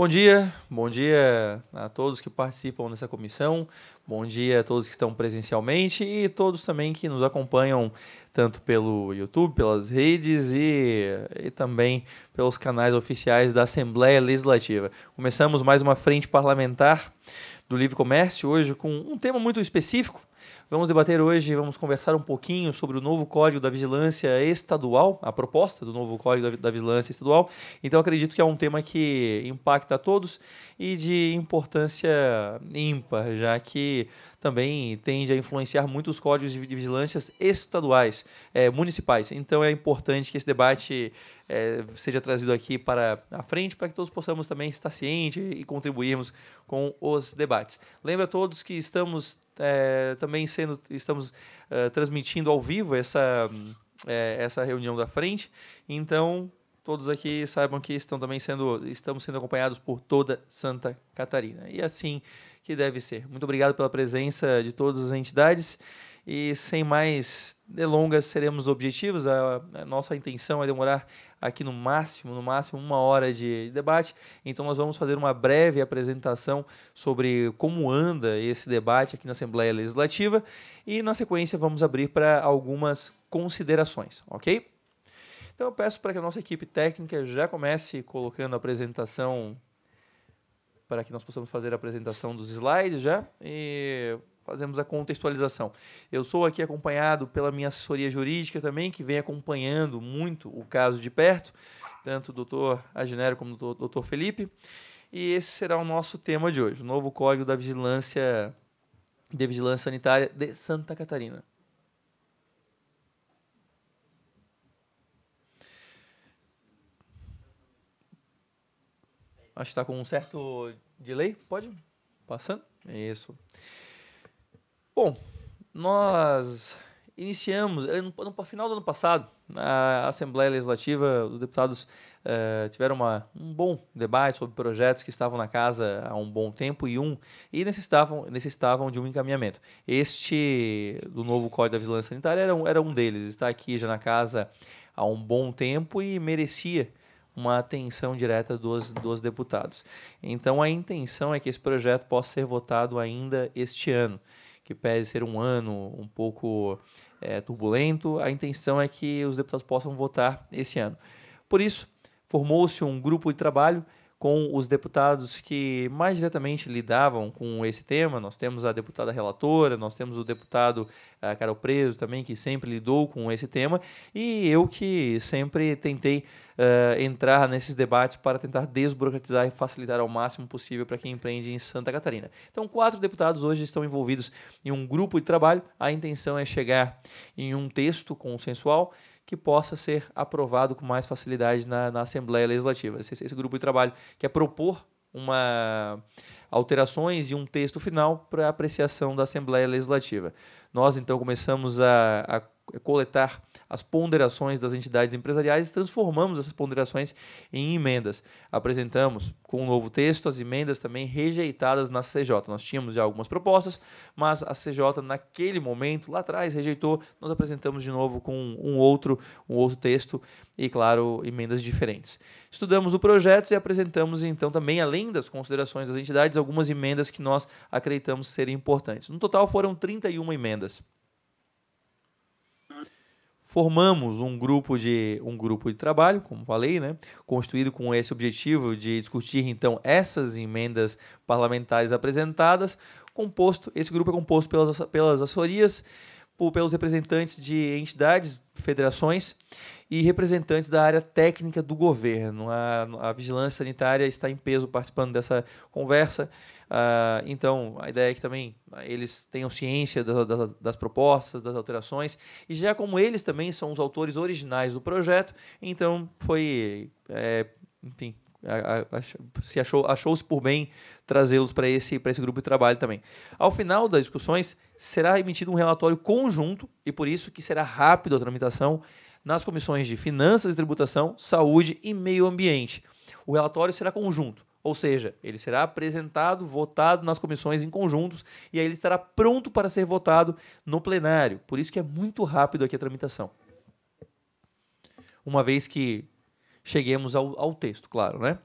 Bom dia, bom dia a todos que participam dessa comissão, bom dia a todos que estão presencialmente e todos também que nos acompanham tanto pelo YouTube, pelas redes e, e também pelos canais oficiais da Assembleia Legislativa. Começamos mais uma frente parlamentar do Livre Comércio hoje com um tema muito específico Vamos debater hoje, vamos conversar um pouquinho sobre o novo Código da Vigilância Estadual, a proposta do novo Código da Vigilância Estadual. Então, acredito que é um tema que impacta a todos e de importância ímpar, já que também tende a influenciar muitos códigos de vigilâncias estaduais, é, municipais. Então, é importante que esse debate é, seja trazido aqui para a frente, para que todos possamos também estar cientes e contribuirmos com os debates. Lembra a todos que estamos é, também sendo, estamos é, transmitindo ao vivo essa, é, essa reunião da frente. Então, todos aqui saibam que estão também sendo, estamos sendo acompanhados por toda Santa Catarina. E assim que deve ser. Muito obrigado pela presença de todas as entidades. E sem mais delongas, seremos objetivos. A, a, nossa intenção é demorar aqui no máximo, no máximo uma hora de, de debate. Então nós vamos fazer uma breve apresentação sobre como anda esse debate aqui na Assembleia Legislativa e na sequência vamos abrir para algumas considerações, ok? Então eu peço para que a nossa equipe técnica já comece colocando a apresentação para que nós possamos fazer a apresentação dos slides já. E fazemos a contextualização. Eu sou aqui acompanhado pela minha assessoria jurídica também, que vem acompanhando muito o caso de perto, tanto o doutor Agenero como o doutor Felipe. E esse será o nosso tema de hoje, o novo Código da Vigilância de Vigilância Sanitária de Santa Catarina. Acho que está com um certo delay. Pode? Passando? Isso. Bom, nós iniciamos, eh, no, no final do ano passado, a Assembleia Legislativa, os deputados uh, tiveram uma, um bom debate sobre projetos que estavam na casa há um bom tempo e um e necessitavam, necessitavam de um encaminhamento. Este do novo Código da Vigilância Sanitária era um, era um deles, está aqui já na casa há um bom tempo e merecia uma atenção direta dos, dos deputados. Então a intenção é que esse projeto possa ser votado ainda este ano que pese ser um ano um pouco é, turbulento, a intenção é que os deputados possam votar esse ano. Por isso, formou-se um grupo de trabalho com os deputados que mais diretamente lidavam com esse tema. Nós temos a deputada relatora, nós temos o deputado uh, Carol Preso também, que sempre lidou com esse tema, e eu que sempre tentei uh, entrar nesses debates para tentar desburocratizar e facilitar ao máximo possível para quem empreende em Santa Catarina. Então, quatro deputados hoje estão envolvidos em um grupo de trabalho. A intenção é chegar em um texto consensual que possa ser aprovado com mais facilidade na, na Assembleia Legislativa. Esse, esse grupo de trabalho quer é propor uma alterações e um texto final para apreciação da Assembleia Legislativa. Nós então começamos a, a coletar as ponderações das entidades empresariais e transformamos essas ponderações em emendas. Apresentamos com um novo texto as emendas também rejeitadas na CJ. Nós tínhamos já algumas propostas, mas a CJ naquele momento lá atrás rejeitou. Nós apresentamos de novo com um outro, um outro texto e claro, emendas diferentes. Estudamos o projeto e apresentamos então também além das considerações das entidades algumas emendas que nós acreditamos serem importantes. No total foram 31 emendas formamos um grupo de um grupo de trabalho, como falei, né, construído com esse objetivo de discutir então essas emendas parlamentares apresentadas, composto, esse grupo é composto pelas pelas assessorias, por, pelos representantes de entidades, federações e representantes da área técnica do governo. A, a vigilância sanitária está em peso participando dessa conversa Uh, então, a ideia é que também eles tenham ciência das, das, das, propostas, das alterações, e já como eles também são os autores originais do projeto, então foi, é, enfim, a, a, a, se achou, achou-se por bem trazê-los para esse, para esse grupo de trabalho também. Ao final das discussões, será emitido um relatório conjunto, e por isso que será rápido a tramitação, nas comissões de Finanças e Tributação, Saúde e Meio Ambiente. O relatório será conjunto ou seja, ele será apresentado, votado nas comissões em conjuntos e aí ele estará pronto para ser votado no plenário. Por isso que é muito rápido aqui a tramitação. Uma vez que cheguemos ao, ao texto, claro, né?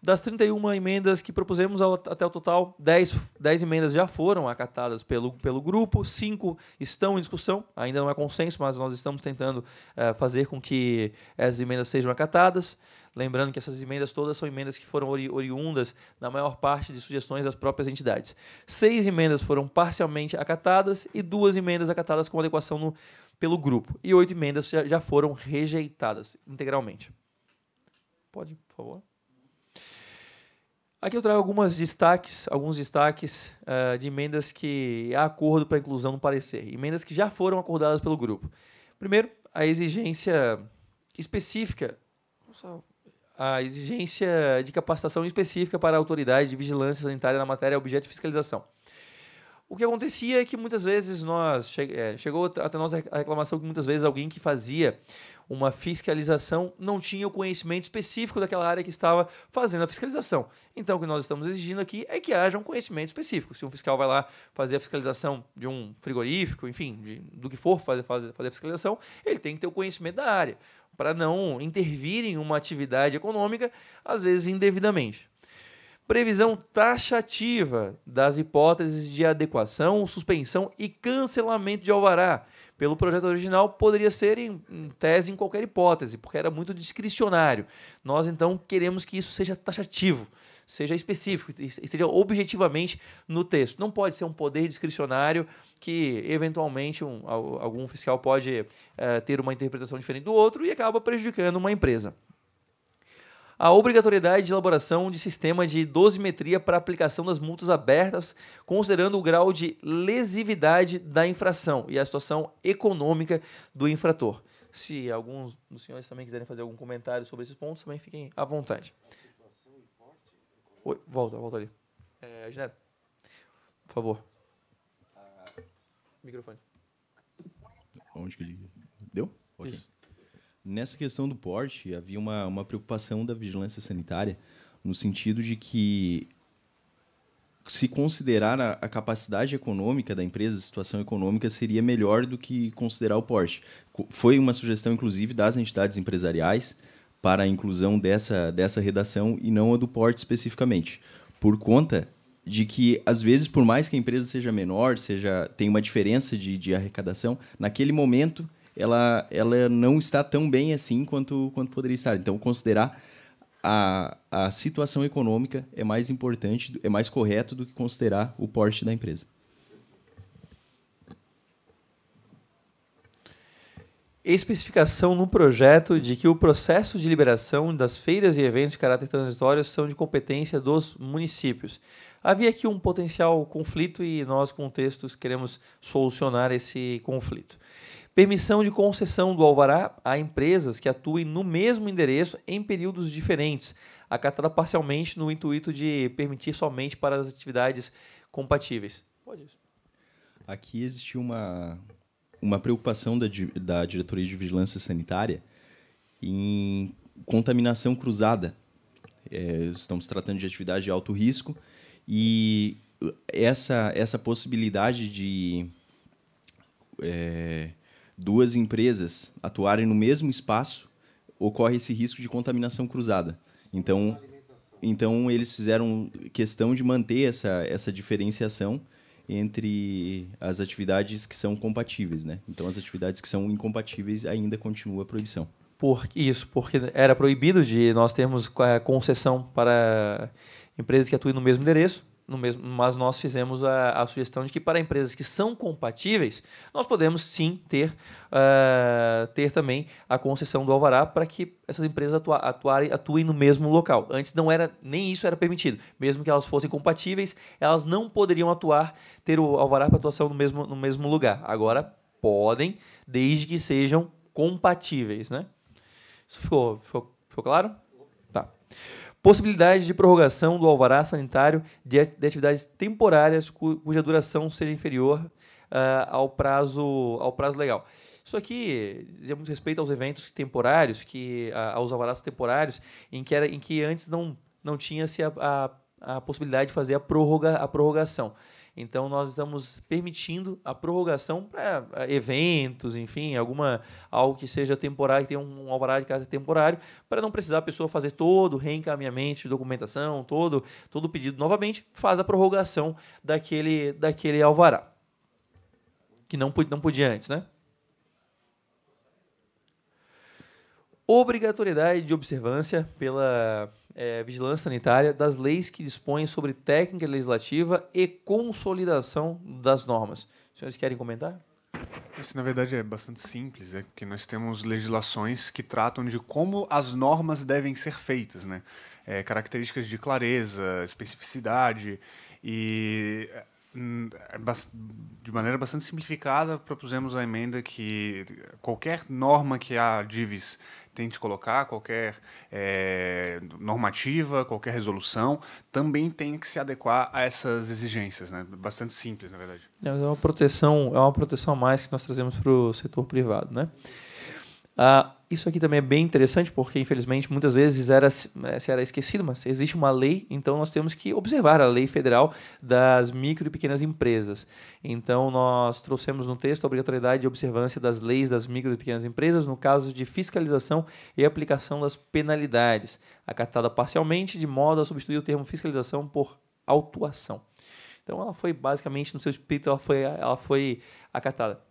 Das 31 emendas que propusemos ao, até o total, 10, 10 emendas já foram acatadas pelo, pelo grupo, 5 estão em discussão, ainda não é consenso, mas nós estamos tentando é, fazer com que essas emendas sejam acatadas. Lembrando que essas emendas todas são emendas que foram ori oriundas, na maior parte, de sugestões das próprias entidades. Seis emendas foram parcialmente acatadas e duas emendas acatadas com adequação no, pelo grupo. E oito emendas já, já foram rejeitadas integralmente. Pode, por favor. Aqui eu trago alguns destaques, alguns destaques uh, de emendas que há acordo para inclusão no parecer, emendas que já foram acordadas pelo grupo. Primeiro, a exigência específica, a exigência de capacitação específica para a autoridade de vigilância sanitária na matéria objeto de fiscalização. O que acontecia é que muitas vezes nós che é, chegou até nós a reclamação que muitas vezes alguém que fazia uma fiscalização, não tinha o conhecimento específico daquela área que estava fazendo a fiscalização. Então, o que nós estamos exigindo aqui é que haja um conhecimento específico. Se um fiscal vai lá fazer a fiscalização de um frigorífico, enfim, de, do que for fazer, fazer, fazer a fiscalização, ele tem que ter o conhecimento da área, para não intervir em uma atividade econômica, às vezes indevidamente. Previsão taxativa das hipóteses de adequação, suspensão e cancelamento de alvará pelo projeto original poderia ser em, em, tese em qualquer hipótese, porque era muito discricionário. Nós então queremos que isso seja taxativo, seja específico, seja objetivamente no texto. Não pode ser um poder discricionário que eventualmente um, algum fiscal pode uh, ter uma interpretação diferente do outro e acaba prejudicando uma empresa a obrigatoriedade de elaboração de sistema de dosimetria para aplicação das multas abertas, considerando o grau de lesividade da infração e a situação econômica do infrator. Se alguns dos senhores também quiserem fazer algum comentário sobre esses pontos, também fiquem à vontade. Oi, volta, volta ali. É, Genera, por favor. Ah, microfone. Onde que ele... Deu? Ok. Isso nessa questão do porte, havia uma, uma preocupação da vigilância sanitária no sentido de que se considerar a, a, capacidade econômica da empresa, a situação econômica seria melhor do que considerar o porte. Foi uma sugestão, inclusive, das entidades empresariais para a inclusão dessa, dessa redação e não a do porte especificamente, por conta de que, às vezes, por mais que a empresa seja menor, seja tem uma diferença de, de arrecadação, naquele momento ela, ela não está tão bem assim quanto, quanto poderia estar. Então, considerar a, a situação econômica é mais importante, é mais correto do que considerar o porte da empresa. especificação no projeto de que o processo de liberação das feiras e eventos de caráter transitório são de competência dos municípios. Havia aqui um potencial conflito e nós, com textos, queremos solucionar esse conflito. Permissão de concessão do alvará a empresas que atuem no mesmo endereço em períodos diferentes, acatada parcialmente no intuito de permitir somente para as atividades compatíveis. Pode isso. Aqui existe uma, uma preocupação da, da Diretoria de Vigilância Sanitária em contaminação cruzada. É, estamos tratando de atividade de alto risco e essa, essa possibilidade de. É, duas empresas atuarem no mesmo espaço, ocorre esse risco de contaminação cruzada. Então, então eles fizeram questão de manter essa, essa diferenciação entre as atividades que são compatíveis, né? Então as atividades que são incompatíveis ainda continua a proibição. Por isso, porque era proibido de nós termos eh, concessão para empresas que atuem no mesmo endereço, no mesmo, mas nós fizemos a, a, sugestão de que para empresas que são compatíveis, nós podemos sim ter, uh, ter também a concessão do alvará para que essas empresas atua, atuarem, atuem no mesmo local. Antes não era nem isso era permitido. Mesmo que elas fossem compatíveis, elas não poderiam atuar, ter o alvará para atuação no mesmo, no mesmo lugar. Agora podem, desde que sejam compatíveis. Né? Isso ficou, ficou, ficou claro? Tá. Possibilidade de prorrogação do alvará sanitário de atividades temporárias cuja duração seja inferior uh, ao, prazo, ao prazo legal. Isso aqui dizemos respeito aos eventos temporários, que, uh, aos alvarás temporários, em que, era, em que antes não, não tinha-se a, a, a possibilidade de fazer a, prorroga, a prorrogação. Então, nós estamos permitindo a prorrogação para eh, eventos, enfim, alguma algo que seja temporário, que tenha um alvará de caráter temporário, para não precisar a pessoa fazer todo o reencaminhamento de documentação, todo todo o pedido novamente, faz a prorrogação daquele, daquele alvará. Que não, não podia antes, né? Obrigatoriedade de observância pela é, Vigilância Sanitária das leis que dispõem sobre técnica legislativa e consolidação das normas. Os senhores querem comentar? Isso, na verdade, é bastante simples, é que nós temos legislações que tratam de como as normas devem ser feitas, né? É, características de clareza, especificidade e é, é, de maneira bastante simplificada propusemos a emenda que qualquer norma que a Divis tente colocar, qualquer é, normativa, qualquer resolução, também tem que se adequar a essas exigências, né? Bastante simples, na verdade. É, é uma proteção, é uma proteção a mais que nós trazemos para o setor privado, né? Uh, isso aqui também é bem interessante, porque infelizmente muitas vezes era, é, se era esquecido, mas existe uma lei, então nós temos que observar a lei federal das micro e pequenas empresas. Então nós trouxemos no texto a obrigatoriedade de observância das leis das micro e pequenas empresas no caso de fiscalização e aplicação das penalidades, acatada parcialmente de modo a substituir o termo fiscalização por autuação. Então ela foi basicamente no seu espírito ela foi, ela foi acatada.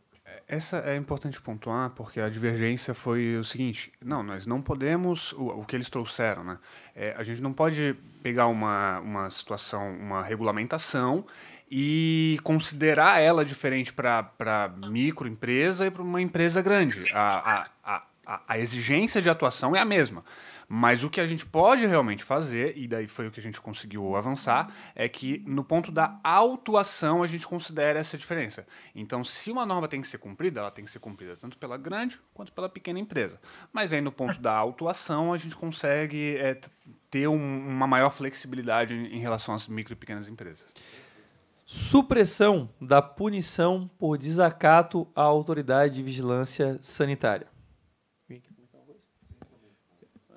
Essa é importante pontuar, porque a divergência foi o seguinte: não, nós não podemos, o, o que eles trouxeram, né? É, a gente não pode pegar uma, uma situação, uma regulamentação e considerar ela diferente para microempresa e para uma empresa grande. A, a, a, a exigência de atuação é a mesma. Mas o que a gente pode realmente fazer, e daí foi o que a gente conseguiu avançar, é que no ponto da autuação a gente considera essa diferença. Então, se uma norma tem que ser cumprida, ela tem que ser cumprida tanto pela grande quanto pela pequena empresa. Mas aí no ponto da autuação a gente consegue é, ter um, uma maior flexibilidade em relação às micro e pequenas empresas. Supressão da punição por desacato à autoridade de vigilância sanitária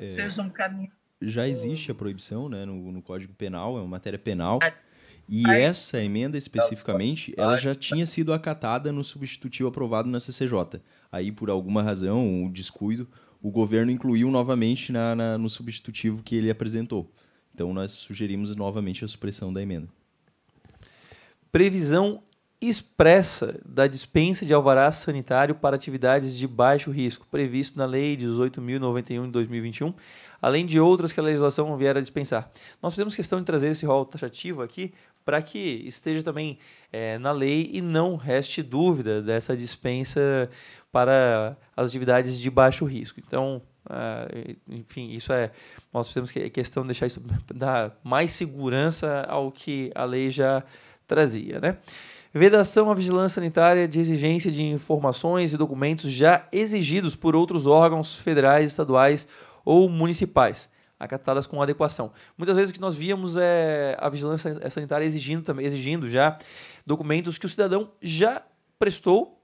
é, seja um caminho. Já existe a proibição né, no, no Código Penal, é uma matéria penal. Ah, e essa emenda especificamente, ela já tinha sido acatada no substitutivo aprovado na CCJ. Aí, por alguma razão, um descuido, o governo incluiu novamente na, na, no substitutivo que ele apresentou. Então, nós sugerimos novamente a supressão da emenda. Previsão expressa da dispensa de alvará sanitário para atividades de baixo risco, previsto na Lei 18.091 de 2021, além de outras que a legislação vier a dispensar. Nós fizemos questão de trazer esse rol taxativo aqui para que esteja também é, na lei e não reste dúvida dessa dispensa para as atividades de baixo risco. Então, ah, enfim, isso é. Nós fizemos questão de deixar isso dar mais segurança ao que a lei já trazia, né? vedação à vigilância sanitária de exigência de informações e documentos já exigidos por outros órgãos federais, estaduais ou municipais, acatadas com adequação. Muitas vezes o que nós víamos é a vigilância é sanitária exigindo também, exigindo já documentos que o cidadão já prestou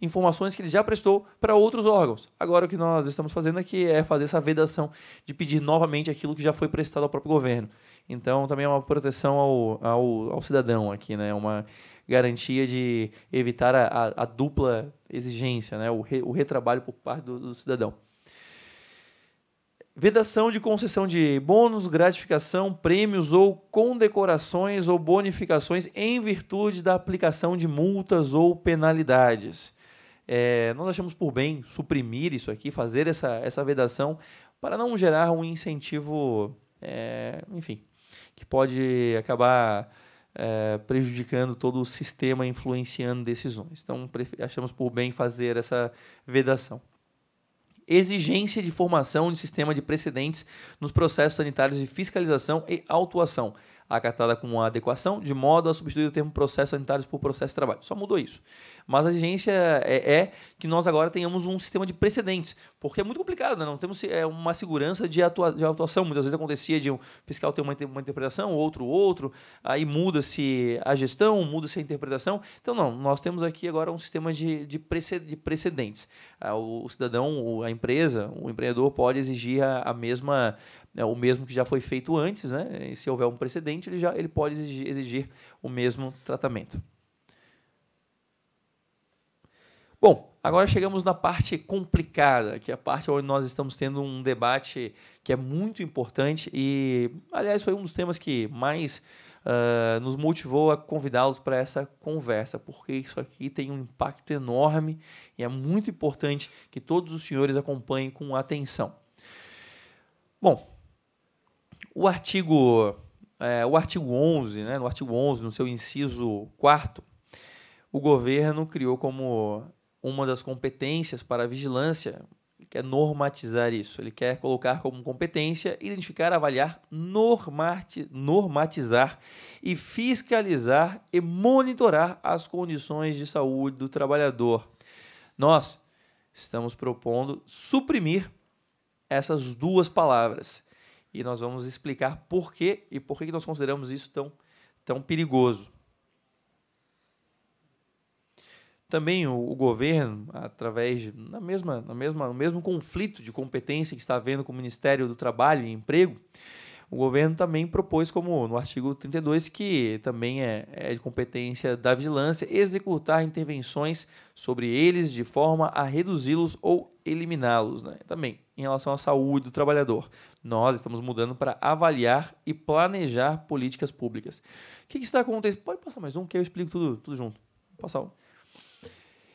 informações que ele já prestou para outros órgãos. Agora o que nós estamos fazendo aqui é fazer essa vedação de pedir novamente aquilo que já foi prestado ao próprio governo. Então também é uma proteção ao, ao, ao cidadão aqui, né? É uma garantia de evitar a, a, a dupla exigência, né? o, re, o retrabalho por parte do, do cidadão. Vedação de concessão de bônus, gratificação, prêmios ou condecorações ou bonificações em virtude da aplicação de multas ou penalidades. É, nós achamos por bem suprimir isso aqui, fazer essa, essa vedação, para não gerar um incentivo, é, enfim, que pode acabar é, prejudicando todo o sistema, influenciando decisões. Então, achamos por bem fazer essa vedação. Exigência de formação de sistema de precedentes nos processos sanitários de fiscalização e autuação acatada como uma adequação, de modo a substituir o termo processos sanitários por processo de trabalho. Só mudou isso. Mas a exigência é, é, que nós agora tenhamos um sistema de precedentes, porque é muito complicado, né? não temos é, uma segurança de, atua, de atuação. Muitas vezes acontecia de um fiscal ter uma, uma interpretação, outro outro, aí muda-se a gestão, muda-se a interpretação. Então, não, nós temos aqui agora um sistema de, de, precedentes. Ah, o cidadão, a empresa, o empreendedor pode exigir a, a mesma é o mesmo que já foi feito antes, né? E se houver um precedente, ele já ele pode exigir, exigir o mesmo tratamento. Bom, agora chegamos na parte complicada, que é a parte onde nós estamos tendo um debate que é muito importante e, aliás, foi um dos temas que mais uh, nos motivou a convidá-los para essa conversa, porque isso aqui tem um impacto enorme e é muito importante que todos os senhores acompanhem com atenção. Bom, o artigo, é, o artigo 11, né, no artigo 11, no seu inciso 4 o governo criou como uma das competências para a vigilância, ele quer normatizar isso, ele quer colocar como competência identificar, avaliar, normati, normatizar e fiscalizar e monitorar as condições de saúde do trabalhador. Nós estamos propondo suprimir essas duas palavras e nós vamos explicar por quê e por que nós consideramos isso tão, tão perigoso. Também o, o governo, através de, na mesma, na mesma, no mesmo conflito de competência que está havendo com o Ministério do Trabalho e Emprego, o governo também propôs, como no artigo 32, que também é, é de competência da vigilância, executar intervenções sobre eles de forma a reduzi-los ou eliminá-los. Né? Também em relação à saúde do trabalhador. Nós estamos mudando para avaliar e planejar políticas públicas. O que, que está acontecendo? Pode passar mais um, que eu explico tudo, tudo junto. Vou passar um.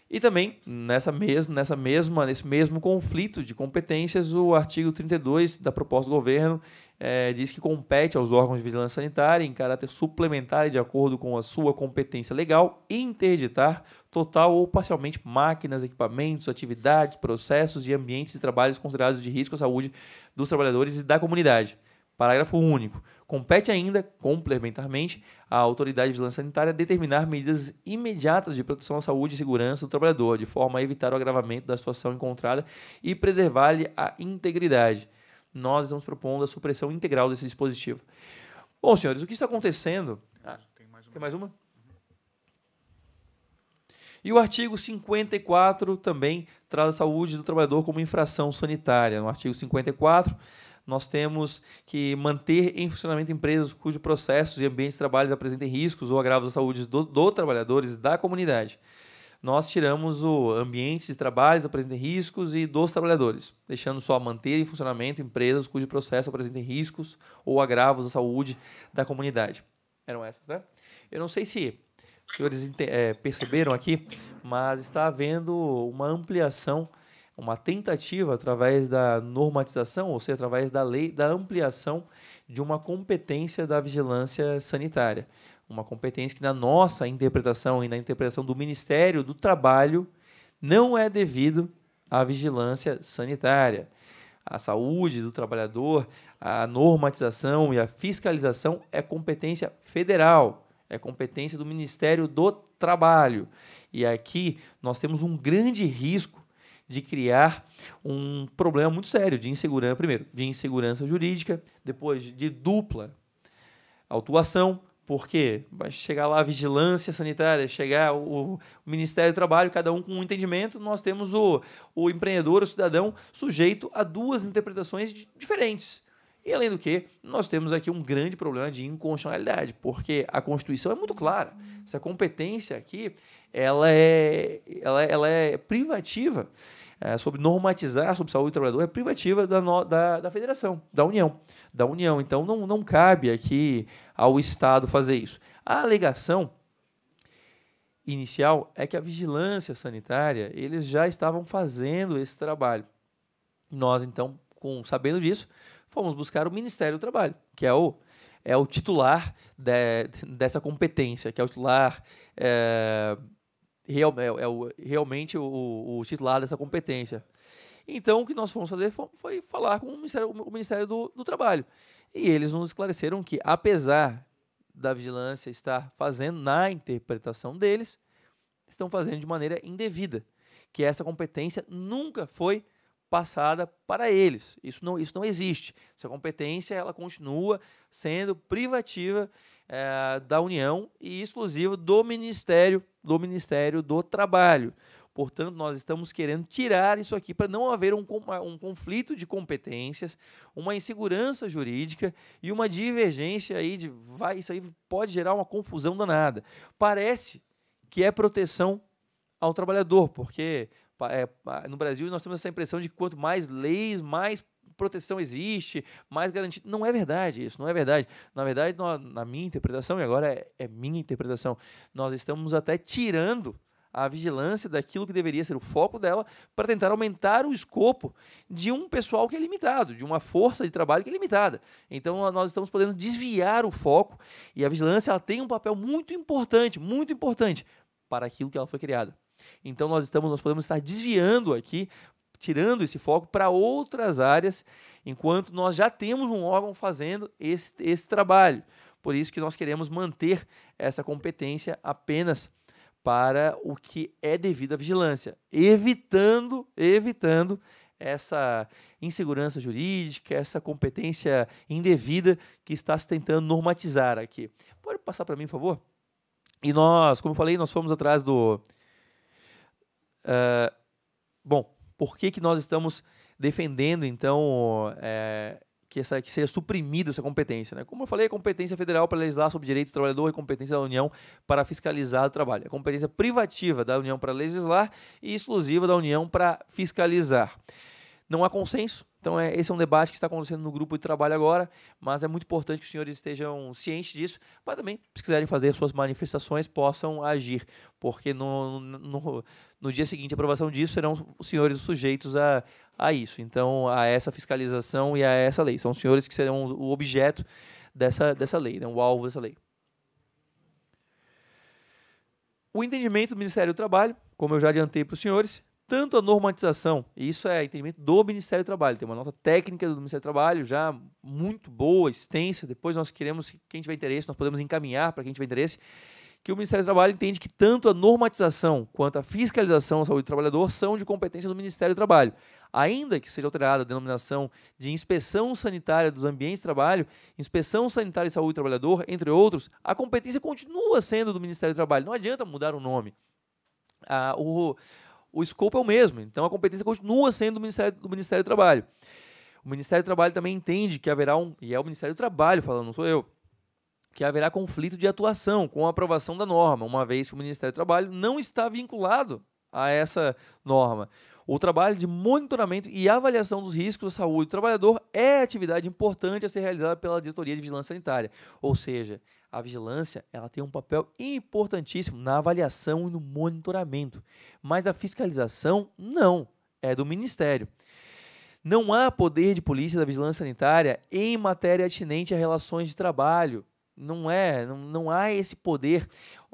E também, nessa mesmo, nessa mesma, nesse mesmo conflito de competências, o artigo 32 da proposta do governo é, diz que compete aos órgãos de vigilância sanitária, em caráter suplementar e de acordo com a sua competência legal, interditar total ou parcialmente máquinas, equipamentos, atividades, processos e ambientes de trabalhos considerados de risco à saúde dos trabalhadores e da comunidade. Parágrafo único. Compete ainda, complementarmente, à autoridade de vigilância sanitária determinar medidas imediatas de proteção à saúde e segurança do trabalhador, de forma a evitar o agravamento da situação encontrada e preservar-lhe a integridade nós estamos propondo a supressão integral desse dispositivo. Bom, senhores, o que está acontecendo? Ah, tem mais uma? Tem mais uma? E o artigo 54 também traz a saúde do trabalhador como infração sanitária. No artigo 54, nós temos que manter em funcionamento empresas cujos processos e ambientes de trabalho apresentem riscos ou agravos à saúde dos do trabalhadores e da comunidade nós tiramos o ambiente de trabalho apresentem riscos e dos trabalhadores, deixando só manter em funcionamento empresas cujo processo apresentem riscos ou agravos à saúde da comunidade. Eram essas, né? Eu não sei se os senhores é, perceberam aqui, mas está havendo uma ampliação, uma tentativa através da normatização, ou seja, através da lei, da ampliação de uma competência da vigilância sanitária uma competência que, na nossa interpretação e na interpretação do Ministério do Trabalho, não é devido à vigilância sanitária. A saúde do trabalhador, a normatização e a fiscalização é competência federal, é competência do Ministério do Trabalho. E aqui nós temos um grande risco de criar um problema muito sério de insegurança, primeiro, de insegurança jurídica, depois de dupla autuação, porque vai chegar lá a vigilância sanitária, chegar o, o, Ministério do Trabalho, cada um com um entendimento, nós temos o, o empreendedor, o cidadão, sujeito a duas interpretações diferentes. E além do que, nós temos aqui um grande problema de inconstitucionalidade, porque a Constituição é muito clara. Essa competência aqui, ela é, ela, ela é privativa, é, sobre normatizar sobre saúde do trabalhador, é privativa da, da, da federação, da União. Da União. Então, não, não cabe aqui ao Estado fazer isso. A alegação inicial é que a vigilância sanitária, eles já estavam fazendo esse trabalho. Nós, então, com, sabendo disso, fomos buscar o Ministério do Trabalho, que é o, é o titular de, dessa competência, que é o titular. É, real, é, é o, realmente o, o titular dessa competência. Então, o que nós fomos fazer foi, foi falar com o Ministério, o Ministério do, do Trabalho. E eles nos esclareceram que, apesar da vigilância estar fazendo, na interpretação deles, estão fazendo de maneira indevida, que essa competência nunca foi passada para eles. Isso não, isso não existe. Essa competência ela continua sendo privativa é, da União e exclusiva do Ministério do Ministério do Trabalho. Portanto, nós estamos querendo tirar isso aqui para não haver um, um conflito de competências, uma insegurança jurídica e uma divergência aí de vai, isso aí pode gerar uma confusão danada. Parece que é proteção ao trabalhador, porque é, no Brasil nós temos essa impressão de que quanto mais leis, mais proteção existe, mais garantia. Não é verdade isso, não é verdade. Na verdade, nós, na minha interpretação, e agora é, é minha interpretação, nós estamos até tirando a vigilância daquilo que deveria ser o foco dela para tentar aumentar o escopo de um pessoal que é limitado, de uma força de trabalho que é limitada. Então nós estamos podendo desviar o foco e a vigilância ela tem um papel muito importante, muito importante para aquilo que ela foi criada. Então nós estamos, nós podemos estar desviando aqui, tirando esse foco para outras áreas, enquanto nós já temos um órgão fazendo esse, esse trabalho. Por isso que nós queremos manter essa competência apenas para o que é devido à vigilância, evitando, evitando essa insegurança jurídica, essa competência indevida que está se tentando normatizar aqui. Pode passar para mim, por favor? E nós, como eu falei, nós fomos atrás do. Uh, bom, por que, que nós estamos defendendo, então, é, que, essa, que seja suprimida essa competência. Né? Como eu falei, a competência federal para legislar sobre direito do trabalhador e competência da União para fiscalizar o trabalho. A competência privativa da União para legislar e exclusiva da União para fiscalizar. Não há consenso, então é, esse é um debate que está acontecendo no grupo de trabalho agora, mas é muito importante que os senhores estejam cientes disso, mas também, se quiserem fazer suas manifestações, possam agir, porque no, no, no dia seguinte à aprovação disso serão os senhores sujeitos a, a isso. Então, a essa fiscalização e a essa lei. São os senhores que serão o objeto dessa, dessa lei, né, o alvo dessa lei. O entendimento do Ministério do Trabalho, como eu já adiantei para os senhores, tanto a normatização, e isso é entendimento do Ministério do Trabalho, tem uma nota técnica do Ministério do Trabalho já muito boa, extensa, depois nós queremos, quem tiver interesse, nós podemos encaminhar para quem tiver interesse, que o Ministério do Trabalho entende que tanto a normatização quanto a fiscalização da saúde do trabalhador são de competência do Ministério do Trabalho ainda que seja alterada a denominação de inspeção sanitária dos ambientes de trabalho, inspeção sanitária e saúde do trabalhador, entre outros, a competência continua sendo do Ministério do Trabalho. Não adianta mudar o nome. Ah, o, o escopo é o mesmo, então a competência continua sendo do Ministério do, Ministério do Trabalho. O Ministério do Trabalho também entende que haverá um, e é o Ministério do Trabalho falando, não sou eu, que haverá conflito de atuação com a aprovação da norma, uma vez que o Ministério do Trabalho não está vinculado a essa norma. O trabalho de monitoramento e avaliação dos riscos à saúde do trabalhador é atividade importante a ser realizada pela diretoria de vigilância sanitária. Ou seja, a vigilância ela tem um papel importantíssimo na avaliação e no monitoramento, mas a fiscalização não é do Ministério. Não há poder de polícia da vigilância sanitária em matéria atinente a relações de trabalho. Não é, não, não há esse poder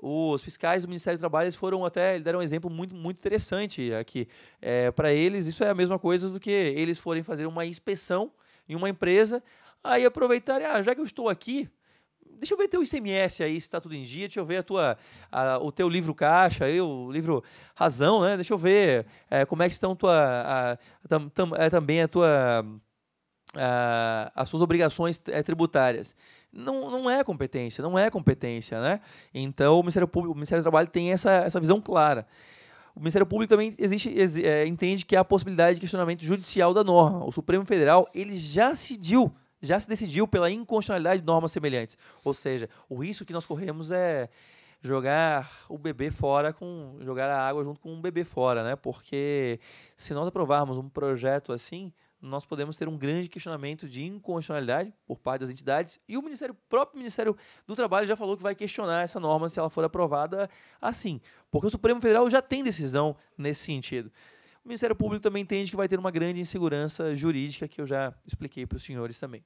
os fiscais do Ministério do Trabalho eles foram até eles deram um exemplo muito, muito interessante aqui. É, Para eles, isso é a mesma coisa do que eles forem fazer uma inspeção em uma empresa, aí aproveitarem, ah, já que eu estou aqui, deixa eu ver teu ICMS aí, se está tudo em dia, deixa eu ver a tua, a, o teu livro caixa, aí, o livro razão, né? Deixa eu ver é, como é que estão tua, a, tam, tam, é, também a tua, a, as suas obrigações é, tributárias não, não é competência, não é competência, né? Então o Ministério Público, o Ministério do Trabalho tem essa, essa visão clara. O Ministério Público também existe, é, entende que há a possibilidade de questionamento judicial da norma. O Supremo Federal ele já deu já se decidiu pela inconstitucionalidade de normas semelhantes. Ou seja, o risco que nós corremos é jogar o bebê fora com jogar a água junto com um bebê fora, né? Porque se nós aprovarmos um projeto assim, nós podemos ter um grande questionamento de inconstitucionalidade por parte das entidades e o Ministério, o próprio Ministério do Trabalho já falou que vai questionar essa norma se ela for aprovada assim, porque o Supremo Federal já tem decisão nesse sentido. O Ministério Público também entende que vai ter uma grande insegurança jurídica que eu já expliquei para os senhores também.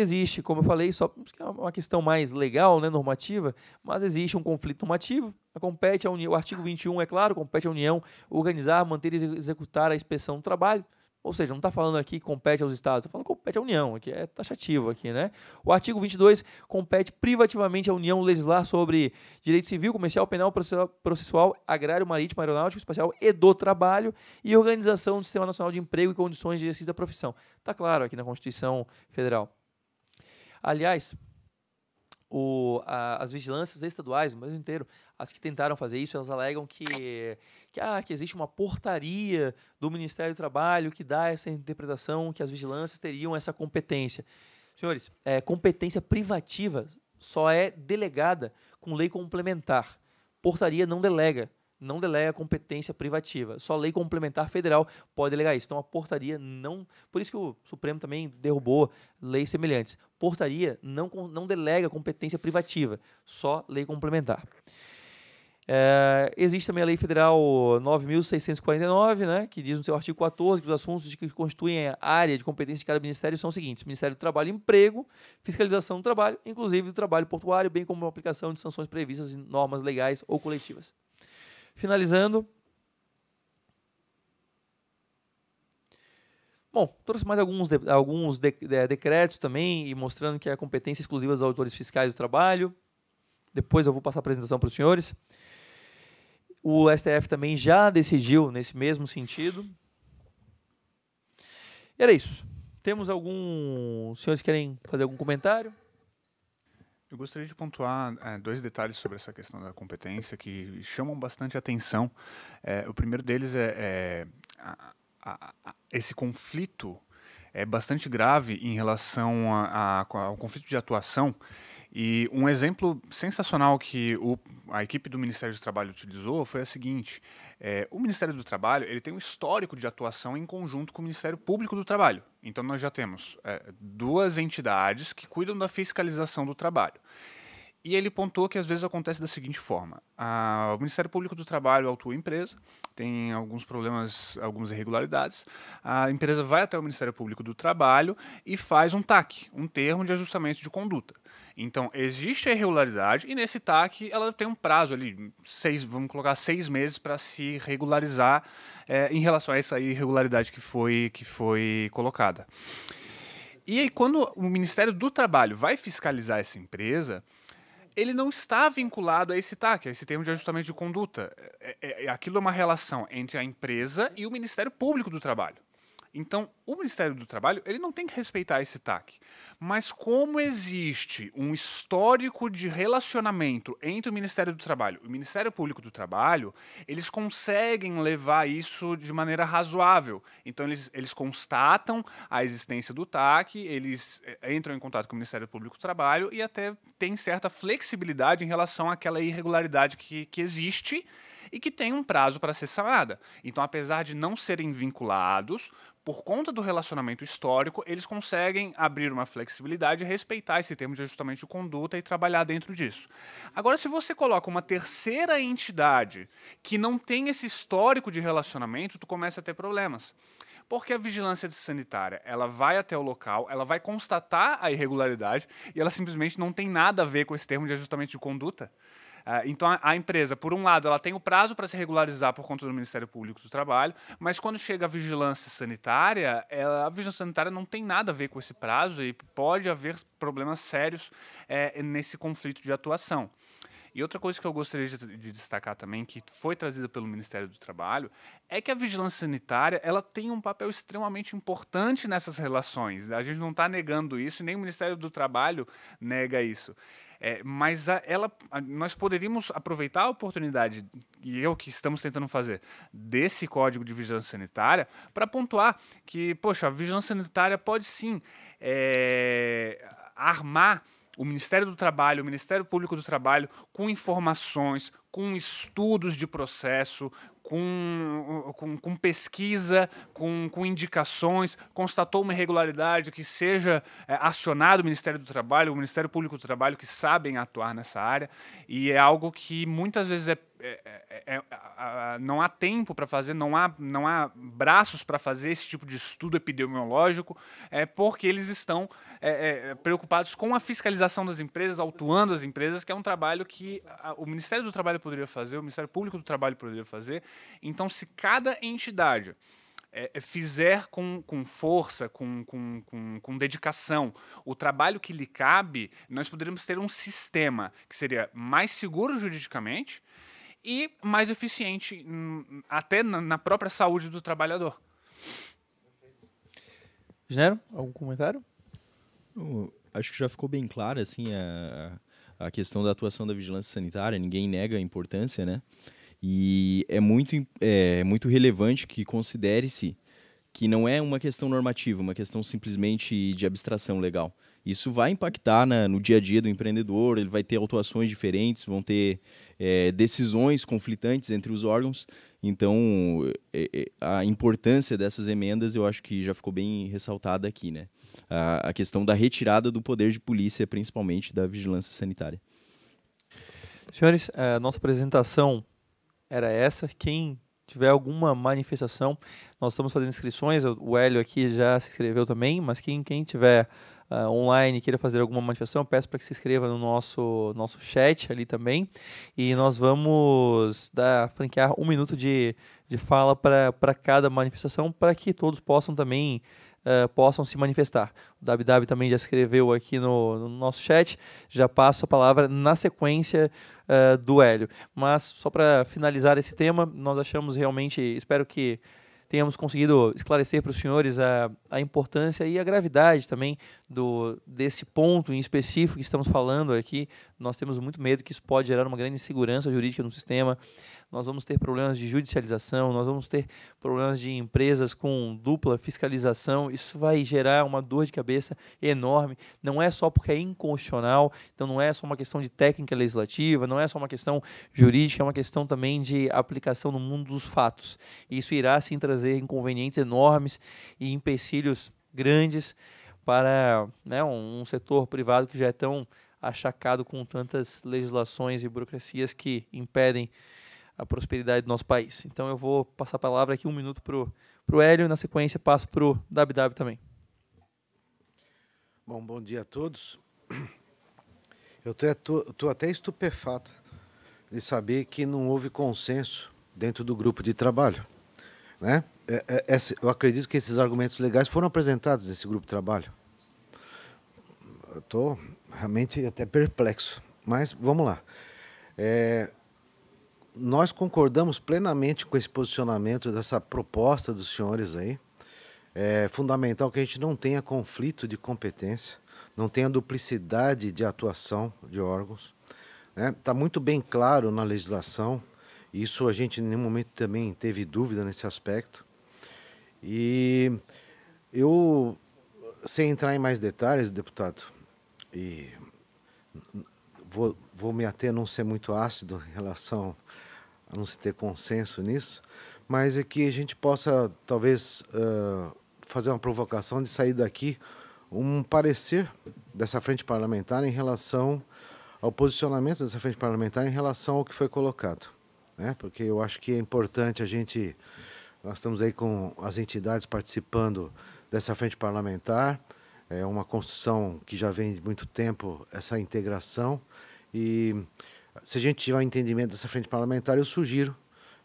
existe, como eu falei, só que é uma questão mais legal, né, normativa, mas existe um conflito normativo. Compete a União, o artigo 21, é claro, compete à União organizar, manter e executar a inspeção do trabalho. Ou seja, não está falando aqui que compete aos estados, está falando que compete à União, aqui é taxativo aqui, né? O artigo 22 compete privativamente à União legislar sobre direito civil, comercial, penal, processual, agrário, marítimo, aeronáutico, espacial e do trabalho e organização do Sistema Nacional de Emprego e condições de exercício da profissão. Está claro aqui na Constituição Federal. Aliás, o, a, as vigilâncias estaduais, o Brasil inteiro, as que tentaram fazer isso, elas alegam que, que, ah, que existe uma portaria do Ministério do Trabalho que dá essa interpretação que as vigilâncias teriam essa competência. Senhores, é, competência privativa só é delegada com lei complementar. Portaria não delega não delega competência privativa. Só lei complementar federal pode delegar isso. Então a portaria não. Por isso que o Supremo também derrubou leis semelhantes. Portaria não, não delega competência privativa, só lei complementar. É, existe também a Lei Federal 9.649, né, que diz no seu artigo 14 que os assuntos que constituem a área de competência de cada ministério são os seguintes: Ministério do Trabalho e Emprego, Fiscalização do Trabalho, inclusive do Trabalho Portuário, bem como a aplicação de sanções previstas em normas legais ou coletivas. Finalizando. Bom, trouxe mais alguns, de, alguns de, de, decretos também, e mostrando que é competência exclusiva dos autores fiscais do trabalho. Depois eu vou passar a apresentação para os senhores. O STF também já decidiu nesse mesmo sentido. era isso. Temos algum. Os senhores querem fazer algum comentário? Eu gostaria de pontuar é, dois detalhes sobre essa questão da competência que chamam bastante atenção. É, o primeiro deles é, é a, a, a, esse conflito é bastante grave em relação ao conflito de atuação e um exemplo sensacional que o, a equipe do Ministério do Trabalho utilizou foi a seguinte: é, o Ministério do Trabalho ele tem um histórico de atuação em conjunto com o Ministério Público do Trabalho. Então nós já temos é, duas entidades que cuidam da fiscalização do trabalho. E ele pontuou que às vezes acontece da seguinte forma: a, o Ministério Público do Trabalho autua a empresa, tem alguns problemas, algumas irregularidades. A empresa vai até o Ministério Público do Trabalho e faz um TAC, um termo de ajustamento de conduta. Então, existe a irregularidade e nesse TAC ela tem um prazo ali, seis, vamos colocar seis meses para se regularizar é, em relação a essa irregularidade que foi, que foi colocada. E aí, quando o Ministério do Trabalho vai fiscalizar essa empresa ele não está vinculado a esse TAC, a esse termo de ajustamento de conduta. É, é, é, aquilo é uma relação entre a empresa e o Ministério Público do Trabalho. Então, o Ministério do Trabalho ele não tem que respeitar esse TAC. Mas como existe um histórico de relacionamento entre o Ministério do Trabalho e o Ministério Público do Trabalho, eles conseguem levar isso de maneira razoável. Então, eles, eles constatam a existência do TAC, eles eh, entram em contato com o Ministério Público do Trabalho e até tem certa flexibilidade em relação àquela irregularidade que, que existe e que tem um prazo para ser sanada. Então, apesar de não serem vinculados, por conta do relacionamento histórico, eles conseguem abrir uma flexibilidade, respeitar esse termo de ajustamento de conduta e trabalhar dentro disso. Agora, se você coloca uma terceira entidade que não tem esse histórico de relacionamento, tu começa a ter problemas. Porque a vigilância sanitária, ela vai até o local, ela vai constatar a irregularidade e ela simplesmente não tem nada a ver com esse termo de ajustamento de conduta. Ah, então, a empresa, por um lado, ela tem o prazo para se regularizar por conta do Ministério Público do Trabalho, mas quando chega a vigilância sanitária, ela, a vigilância sanitária não tem nada a ver com esse prazo e pode haver problemas sérios é, nesse conflito de atuação. E outra coisa que eu gostaria de, destacar também, que foi trazida pelo Ministério do Trabalho, é que a vigilância sanitária ela tem um papel extremamente importante nessas relações. A gente não está negando isso, nem o Ministério do Trabalho nega isso. É, mas a, ela, a, nós poderíamos aproveitar a oportunidade, e é o que estamos tentando fazer, desse código de vigilância sanitária, para pontuar que, poxa, a vigilância sanitária pode sim é, armar o Ministério do Trabalho, o Ministério Público do Trabalho, com informações, com estudos de processo, com, com, com pesquisa, com, com, indicações, constatou uma irregularidade, que seja é, acionado o Ministério do Trabalho, o Ministério Público do Trabalho, que sabem atuar nessa área, e é algo que muitas vezes é é, é, é, é não há tempo para fazer, não há, não há braços para fazer esse tipo de estudo epidemiológico, é, porque eles estão é, preocupados com a fiscalização das empresas, autuando as empresas, que é um trabalho que a, o Ministério do Trabalho poderia fazer, o Ministério Público do Trabalho poderia fazer. Então, se cada entidade é, fizer com, com força, com, com, com, com, dedicação, o trabalho que lhe cabe, nós poderíamos ter um sistema que seria mais seguro juridicamente, e mais eficiente até na própria saúde do trabalhador. Genero, algum comentário? Uh, acho que já ficou bem claro assim a, a questão da atuação da vigilância sanitária. Ninguém nega a importância, né? E é muito, é, é, muito relevante que considere-se que não é uma questão normativa, uma questão simplesmente de abstração legal isso vai impactar na, no dia a dia do empreendedor, ele vai ter autuações diferentes, vão ter é, decisões conflitantes entre os órgãos. Então, é, é, a importância dessas emendas eu acho que já ficou bem ressaltada aqui, né? A, a questão da retirada do poder de polícia, principalmente da vigilância sanitária. Senhores, a é, nossa apresentação era essa. Quem tiver alguma manifestação, nós estamos fazendo inscrições. O Hélio aqui já se inscreveu também, mas quem, quem tiver uh, online queira fazer alguma manifestação, peço para que se inscreva no nosso, nosso chat ali também. E nós vamos dar, franquear um minuto de, de fala para cada manifestação, para que todos possam também. Uh, possam se manifestar. O WW também já escreveu aqui no, no nosso chat, já passo a palavra na sequência uh, do Hélio. Mas só para finalizar esse tema, nós achamos realmente, espero que tenhamos conseguido esclarecer para os senhores a, a importância e a gravidade também do, desse ponto em específico que estamos falando aqui. Nós temos muito medo que isso pode gerar uma grande insegurança jurídica no sistema nós vamos ter problemas de judicialização, nós vamos ter problemas de empresas com dupla fiscalização. Isso vai gerar uma dor de cabeça enorme. Não é só porque é inconstitucional, então não é só uma questão de técnica legislativa, não é só uma questão jurídica, é uma questão também de aplicação no mundo dos fatos. Isso irá sim trazer inconvenientes enormes e empecilhos grandes para né, um, um setor privado que já é tão achacado com tantas legislações e burocracias que impedem a prosperidade do nosso país. Então eu vou passar a palavra aqui um minuto para o Hélio e na sequência passo para o WW também. Bom, bom dia a todos. Eu estou até estupefato de saber que não houve consenso dentro do grupo de trabalho. Né? É, é, eu acredito que esses argumentos legais foram apresentados nesse grupo de trabalho. Estou realmente até perplexo, mas vamos lá. É, nós concordamos plenamente com esse posicionamento dessa proposta dos senhores aí. É fundamental que a gente não tenha conflito de competência, não tenha duplicidade de atuação de órgãos. Está né? Tá muito bem claro na legislação, isso a gente em nenhum momento também teve dúvida nesse aspecto. E eu, sem entrar em mais detalhes, deputado, e vou vou me ater a não ser muito ácido em relação a não se ter consenso nisso, mas é que a gente possa talvez uh, fazer uma provocação de sair daqui um parecer dessa frente parlamentar em relação ao posicionamento dessa frente parlamentar em relação ao que foi colocado, né? Porque eu acho que é importante a gente nós estamos aí com as entidades participando dessa frente parlamentar, é uma construção que já vem de muito tempo essa integração e se a gente tiver um entendimento dessa frente parlamentar, eu sugiro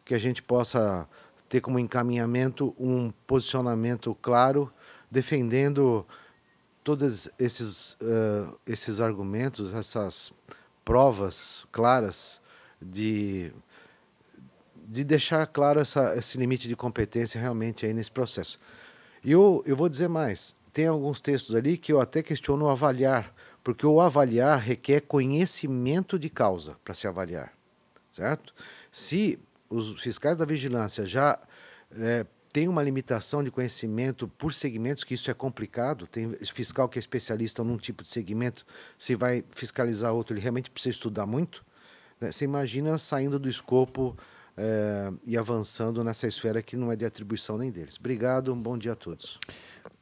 que a gente possa ter como encaminhamento um posicionamento claro, defendendo todos esses, uh, esses argumentos, essas provas claras de, de deixar claro essa, esse limite de competência realmente aí nesse processo. E eu, eu vou dizer mais, tem alguns textos ali que eu até questiono avaliar porque o avaliar requer conhecimento de causa para se avaliar, certo? Se os fiscais da vigilância já é, têm uma limitação de conhecimento por segmentos, que isso é complicado, tem fiscal que é especialista num tipo de segmento, se vai fiscalizar outro, ele realmente precisa estudar muito. Né? Você imagina saindo do escopo é, e avançando nessa esfera que não é de atribuição nem deles. Obrigado, um bom dia a todos.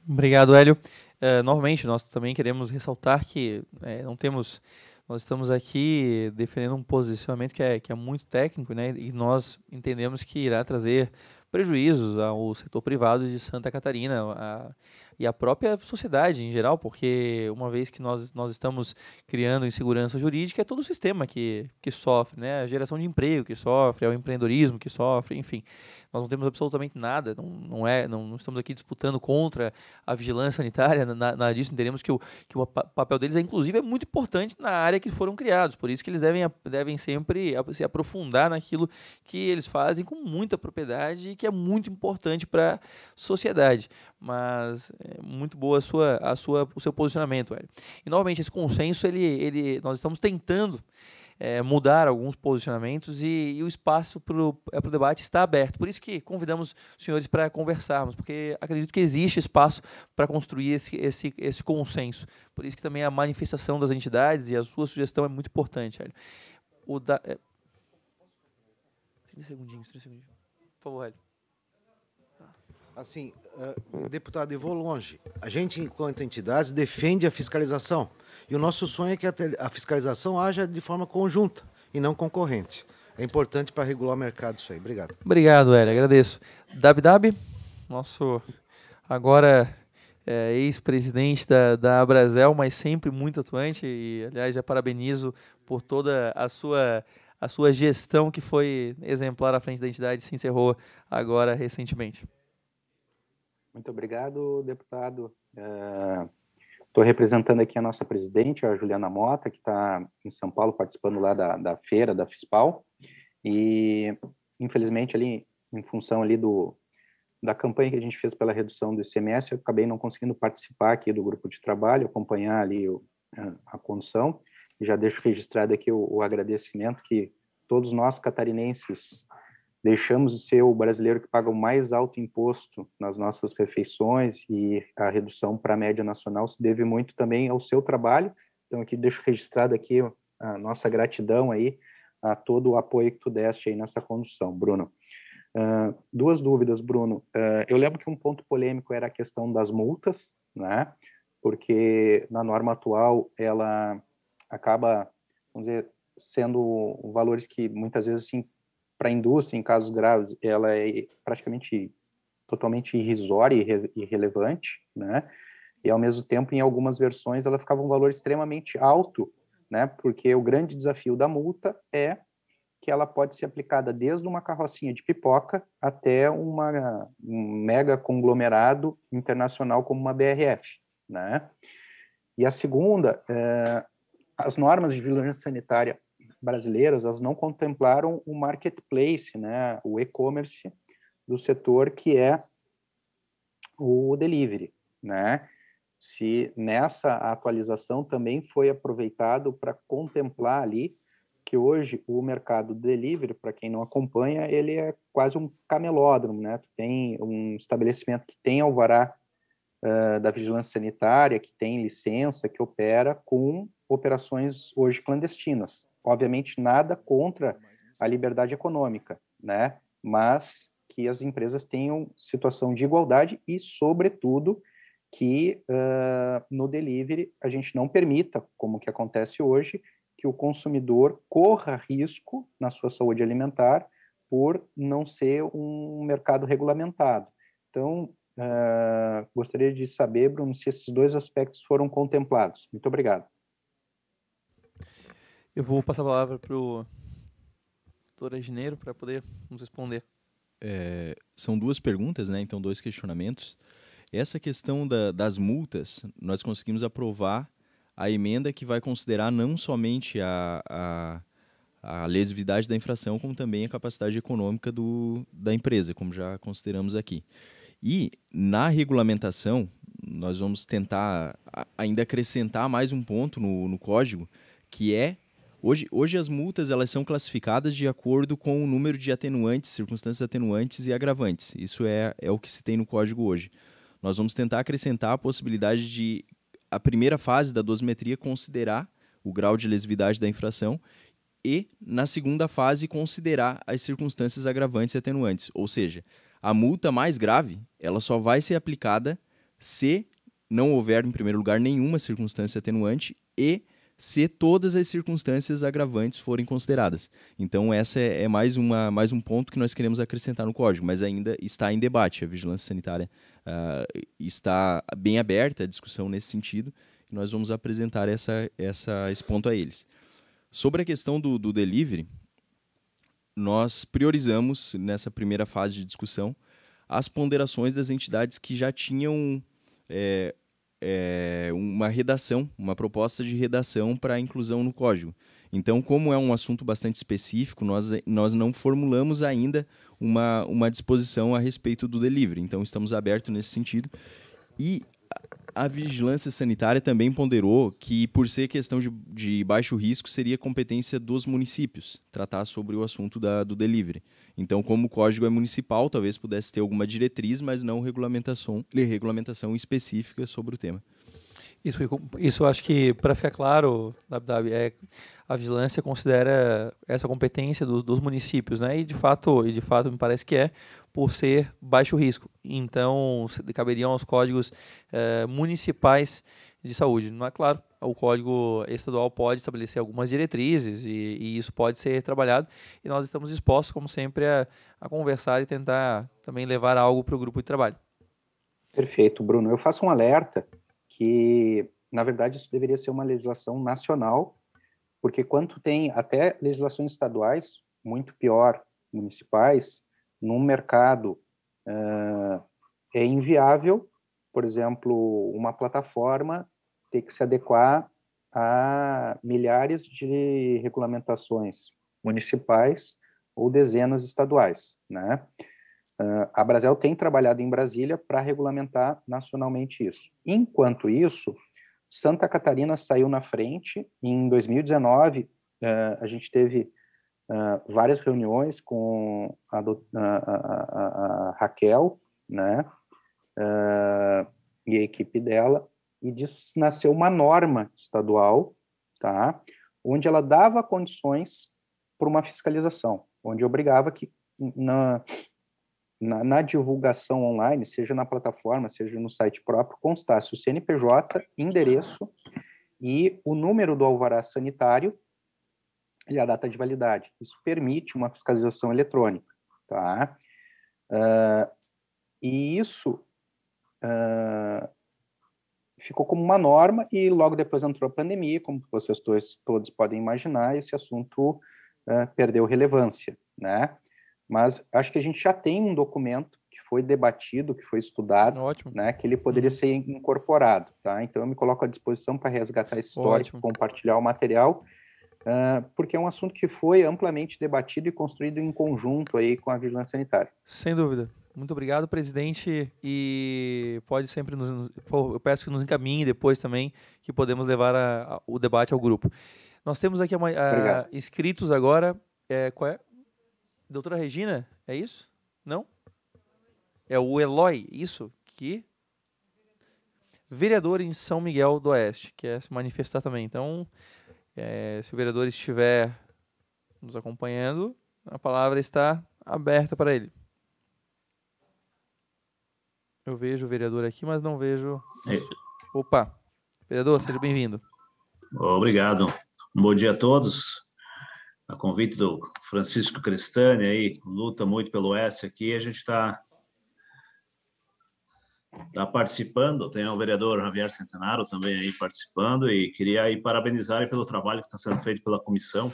Obrigado, Hélio. Uh, novamente, nós também queremos ressaltar que é, não temos. Nós estamos aqui defendendo um posicionamento que é, que é muito técnico, né? E nós entendemos que irá trazer prejuízos ao setor privado de Santa Catarina. A, e a própria sociedade em geral, porque uma vez que nós, nós estamos criando insegurança jurídica, é todo o sistema que, que sofre, né? A geração de emprego que sofre, é o empreendedorismo que sofre, enfim. Nós não temos absolutamente nada, não, não, é, não, não estamos aqui disputando contra a vigilância sanitária, nada na disso, entendemos que o, que o papel deles, é, inclusive, é muito importante na área que foram criados, por isso que eles devem, devem sempre se aprofundar naquilo que eles fazem com muita propriedade e que é muito importante para a sociedade. Mas é muito boa a sua, a sua, o seu posicionamento, Hélio. E novamente, esse consenso, ele, ele, nós estamos tentando é, mudar alguns posicionamentos e, e o espaço para o é, debate está aberto. Por isso que convidamos os senhores para conversarmos, porque acredito que existe espaço para construir esse, esse, esse consenso. Por isso que também a manifestação das entidades e a sua sugestão é muito importante, Hélio. O da, é... 30 segundinhos, 30 segundinhos. Por favor, Hélio. Assim, uh, deputado, eu vou longe. A gente, enquanto entidade defende a fiscalização. E o nosso sonho é que a fiscalização haja de forma conjunta e não concorrente. É importante para regular o mercado isso aí. Obrigado. Obrigado, Hélio. Agradeço. Dab Dab, nosso agora é, ex-presidente da, da Abrazel, mas sempre muito atuante. E, aliás, já parabenizo por toda a sua, a sua gestão que foi exemplar à frente da entidade e se encerrou agora recentemente. Muito obrigado, deputado. Estou é, uh, representando aqui a nossa presidente, a Juliana Mota, que está em São Paulo participando lá da, da feira da FISPAL. E, infelizmente, ali, em função ali do, da campanha que a gente fez pela redução do ICMS, eu acabei não conseguindo participar aqui do grupo de trabalho, acompanhar ali o, a condição. E já deixo registrado aqui o, o agradecimento que todos nós catarinenses deixamos de ser o brasileiro que paga o mais alto imposto nas nossas refeições e a redução para a média nacional se deve muito também ao seu trabalho. Então aqui deixo registrado aqui a nossa gratidão aí a todo o apoio que tu deste aí nessa condução, Bruno. Uh, duas dúvidas, Bruno. Uh, eu lembro que um ponto polêmico era a questão das multas, né? Porque na norma atual ela acaba, vamos dizer, sendo valores que muitas vezes assim para a indústria, em casos graves, ela é praticamente totalmente irrisória e irrelevante, né? E ao mesmo tempo, em algumas versões, ela ficava um valor extremamente alto, né? Porque o grande desafio da multa é que ela pode ser aplicada desde uma carrocinha de pipoca até uma, um mega conglomerado internacional como uma BRF, né? E a segunda, é, as normas de vigilância sanitária brasileiras, elas não contemplaram o marketplace, né, o e-commerce do setor que é o delivery, né? Se nessa atualização também foi aproveitado para contemplar ali que hoje o mercado delivery, para quem não acompanha, ele é quase um camelódromo, né? Tu tem um estabelecimento que tem alvará uh, da vigilância sanitária, que tem licença, que opera com operações hoje clandestinas, obviamente, nada contra a liberdade econômica, né? Mas que as empresas tenham situação de igualdade e, sobretudo, que uh, no delivery a gente não permita, como que acontece hoje, que o consumidor corra risco na sua saúde alimentar por não ser um mercado regulamentado. Então, uh, gostaria de saber, Bruno, se esses dois aspectos foram contemplados. Muito obrigado. Eu vou passar a palavra para o doutor Agineiro para poder nos responder. É, são duas perguntas, né? então dois questionamentos. Essa questão da, das multas, nós conseguimos aprovar a emenda que vai considerar não somente a, a, a lesividade da infração, como também a capacidade econômica do, da empresa, como já consideramos aqui. E na regulamentação, nós vamos tentar ainda acrescentar mais um ponto no, no código, que é Hoje, hoje as multas elas são classificadas de acordo com o número de atenuantes, circunstâncias atenuantes e agravantes. Isso é, é o que se tem no código hoje. Nós vamos tentar acrescentar a possibilidade de a primeira fase da dosimetria considerar o grau de lesividade da infração e, na segunda fase, considerar as circunstâncias agravantes e atenuantes. Ou seja, a multa mais grave ela só vai ser aplicada se não houver, em primeiro lugar, nenhuma circunstância atenuante e se todas as circunstâncias agravantes forem consideradas. Então, essa é, é, mais, uma, mais um ponto que nós queremos acrescentar no código, mas ainda está em debate. A vigilância sanitária uh, está bem aberta à discussão nesse sentido, e nós vamos apresentar essa, essa, esse ponto a eles. Sobre a questão do, do delivery, nós priorizamos, nessa primeira fase de discussão, as ponderações das entidades que já tinham é, é, uma redação, uma proposta de redação para inclusão no código. Então, como é um assunto bastante específico, nós, nós não formulamos ainda uma, uma disposição a respeito do delivery. Então, estamos abertos nesse sentido. E a vigilância sanitária também ponderou que, por ser questão de, de baixo risco, seria competência dos municípios tratar sobre o assunto da, do delivery. Então, como o código é municipal, talvez pudesse ter alguma diretriz, mas não regulamentação, regulamentação específica sobre o tema. Isso, isso acho que, para ficar claro, é, a vigilância considera essa competência do, dos municípios, né? E de fato, e de fato me parece que é por ser baixo risco. Então, caberiam aos códigos é, municipais de saúde. Não é claro, o código estadual pode estabelecer algumas diretrizes e, e isso pode ser trabalhado e nós estamos dispostos, como sempre, a, a conversar e tentar também levar algo para o grupo de trabalho. Perfeito, Bruno. Eu faço um alerta que, na verdade, isso deveria ser uma legislação nacional, porque quanto tem até legislações estaduais, muito pior, municipais, num mercado uh, é inviável, por exemplo, uma plataforma ter que se adequar a milhares de regulamentações municipais ou dezenas estaduais, né? Ah, a Brasel tem trabalhado em Brasília para regulamentar nacionalmente isso. Enquanto isso, Santa Catarina saiu na frente. Em 2019, ah, a gente teve ah, várias reuniões com a, a, a, a Raquel, né, e a equipe dela, e disso nasceu uma norma estadual, tá? onde ela dava condições para uma fiscalização, onde obrigava que na, na, na, divulgação online, seja na plataforma, seja no site próprio, constasse o CNPJ, endereço e o número do alvará sanitário e a data de validade. Isso permite uma fiscalização eletrônica, tá? Uh, e isso uh, ficou como uma norma e logo depois entrou a pandemia, como vocês dois, todos podem imaginar, esse assunto uh, perdeu relevância, né? Mas acho que a gente já tem um documento que foi debatido, que foi estudado, Ótimo. né? Que ele poderia uhum. ser incorporado, tá? Então eu me coloco à disposição para resgatar esse histórico, compartilhar o material ah, porque é um assunto que foi amplamente debatido e construído em conjunto aí com a vigilância sanitária. Sem dúvida. Muito obrigado, presidente, e pode sempre nos, eu peço que nos encaminhe depois também que podemos levar a, a, o debate ao grupo. Nós temos aqui a, inscritos agora. É, qual é? Doutora Regina, é isso? Não? É o Eloy, isso? Que vereador em São Miguel do Oeste, quer se manifestar também. Então, é, se o vereador estiver nos acompanhando, a palavra está aberta para ele. Eu vejo o vereador aqui, mas não vejo. É. Opa! Vereador, seja bem-vindo. Obrigado. Um bom dia a todos. A convite do Francisco Crestani, aí, luta muito pelo S aqui, a gente está está participando, tem o vereador Javier Centenaro também aí participando e queria aí parabenizar pelo trabalho que está sendo feito pela comissão.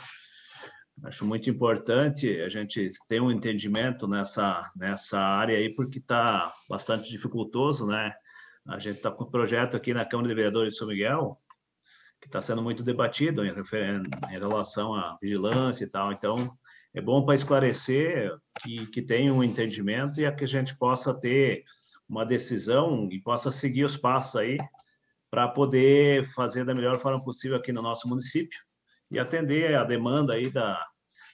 Acho muito importante a gente ter um entendimento nessa, nessa área aí, porque está bastante dificultoso, né? A gente está com um projeto aqui na Câmara de Vereadores de São Miguel, que está sendo muito debatido em, em relação à vigilância e tal. Então, é bom para esclarecer que, que tem um entendimento e a que a gente possa ter uma decisão e possa seguir os passos aí para poder fazer da melhor forma possível aqui no nosso município e atender a demanda aí da,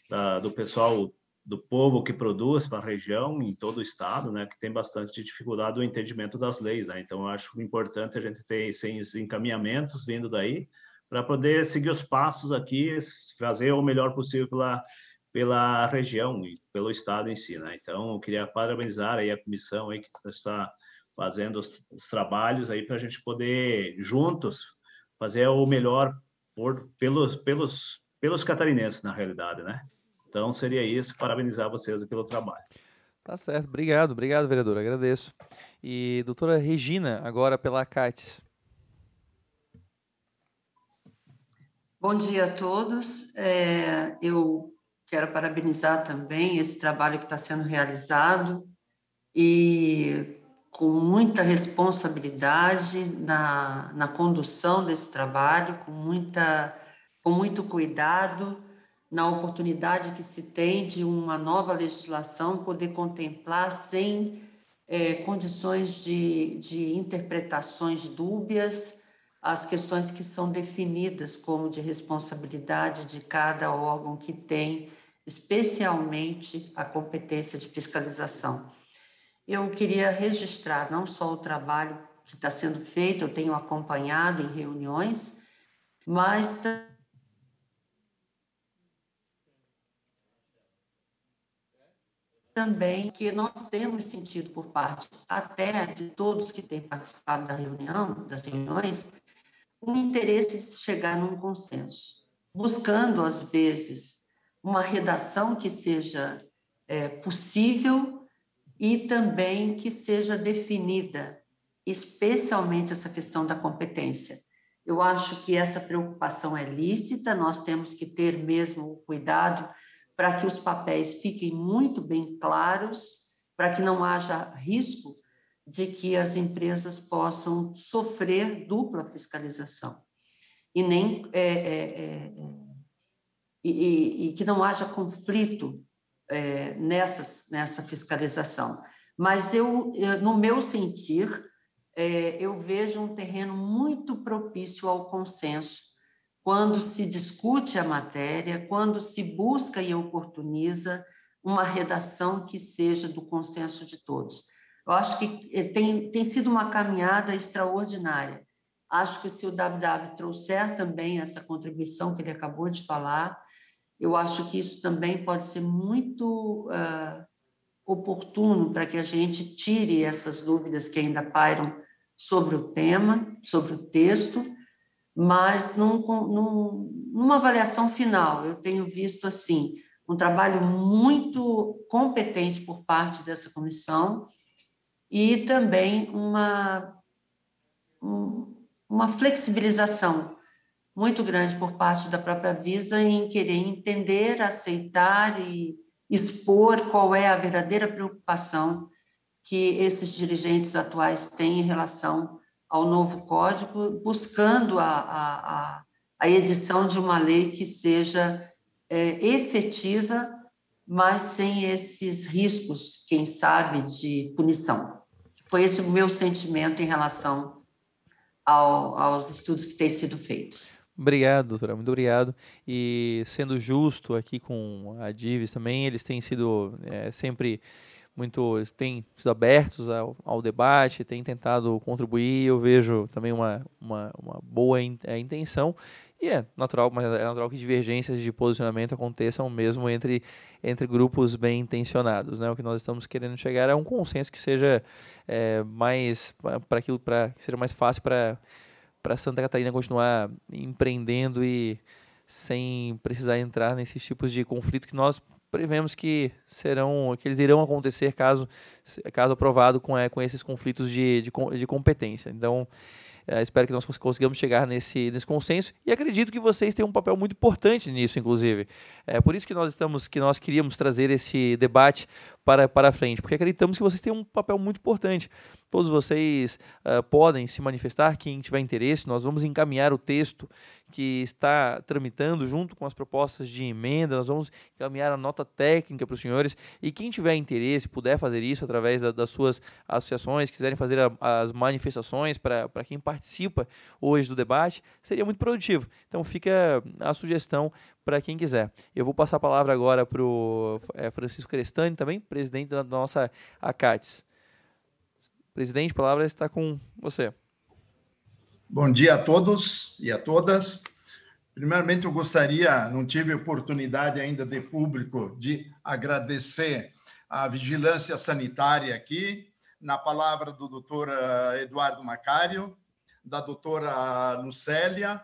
da do pessoal, do povo que produz para a região, em todo o estado, né, que tem bastante dificuldade no entendimento das leis, né, então eu acho importante a gente ter esses encaminhamentos vindo daí, para poder seguir os passos aqui, fazer o melhor possível pela pela região e pelo estado em si, né? Então, eu queria parabenizar aí a comissão aí que está fazendo os, os trabalhos aí para a gente poder juntos fazer o melhor por, pelos pelos pelos catarinenses na realidade, né? Então seria isso, parabenizar vocês pelo trabalho. Tá certo, obrigado, obrigado vereador, agradeço. E doutora Regina, agora pela CATES. Bom dia a todos. É, eu Quero parabenizar também esse trabalho que está sendo realizado e com muita responsabilidade na, na condução desse trabalho, com, muita, com muito cuidado na oportunidade que se tem de uma nova legislação poder contemplar sem é, condições de, de interpretações dúbias as questões que são definidas como de responsabilidade de cada órgão que tem especialmente a competência de fiscalização. Eu queria registrar não só o trabalho que está sendo feito, eu tenho acompanhado em reuniões, mas também que nós temos sentido por parte até de todos que têm participado da reunião, das reuniões, um interesse em chegar num consenso, buscando às vezes uma redação que seja é, possível e também que seja definida, especialmente essa questão da competência. Eu acho que essa preocupação é lícita, nós temos que ter mesmo o cuidado para que os papéis fiquem muito bem claros, para que não haja risco de que as empresas possam sofrer dupla fiscalização e nem é, é, é e, e, que não haja conflito é, nessas, nessa fiscalização. Mas eu, no meu sentir, é, eu vejo um terreno muito propício ao consenso quando se discute a matéria, quando se busca e oportuniza uma redação que seja do consenso de todos. Eu acho que é, tem, tem sido uma caminhada extraordinária. Acho que se o WW trouxer também essa contribuição que ele acabou de falar, eu acho que isso também pode ser muito uh, oportuno para que a gente tire essas dúvidas que ainda pairam sobre o tema, sobre o texto, mas num, num, numa avaliação final. Eu tenho visto, assim, um trabalho muito competente por parte dessa comissão e também uma, uma flexibilização muito grande por parte da própria Visa em querer entender, aceitar e expor qual é a verdadeira preocupação que esses dirigentes atuais têm em relação ao novo código, buscando a, a, a edição de uma lei que seja é, efetiva, mas sem esses riscos, quem sabe, de punição. Foi esse o meu sentimento em relação ao, aos estudos que têm sido feitos. Obrigado, doutora, muito obrigado. E sendo justo aqui com a Dives também, eles têm sido é, sempre muito, têm sido abertos ao, ao, debate, têm tentado contribuir. Eu vejo também uma, uma, uma boa in, é, intenção. E é natural, mas é natural que divergências de posicionamento aconteçam mesmo entre, entre grupos bem intencionados. Né? O que nós estamos querendo chegar é um consenso que seja é, mais para aquilo, para que seja mais fácil para para Santa Catarina continuar empreendendo e sem precisar entrar nesses tipos de conflito que nós prevemos que serão que eles irão acontecer caso caso aprovado com, é, com esses conflitos de, de, de competência. Então Uh, espero que nós consigamos chegar nesse, nesse consenso e acredito que vocês têm um papel muito importante nisso, inclusive. É por isso que nós estamos, que nós queríamos trazer esse debate para, para frente, porque acreditamos que vocês têm um papel muito importante. Todos vocês uh, podem se manifestar, quem tiver interesse, nós vamos encaminhar o texto que está tramitando junto com as propostas de emenda. Nós vamos encaminhar a nota técnica para os senhores e quem tiver interesse puder fazer isso através da, das suas associações, quiserem fazer a, as manifestações para quem participa hoje do debate, seria muito produtivo. Então fica a sugestão para quem quiser. Eu vou passar a palavra agora para o é, Francisco Crestani, também presidente da nossa ACATES. Presidente, a palavra está com você. Bom dia a todos e a todas. Primeiramente, eu gostaria, não tive oportunidade ainda de público, de agradecer a vigilância sanitária aqui, na palavra do doutor eh, Eduardo Macário, da doutora Lucélia,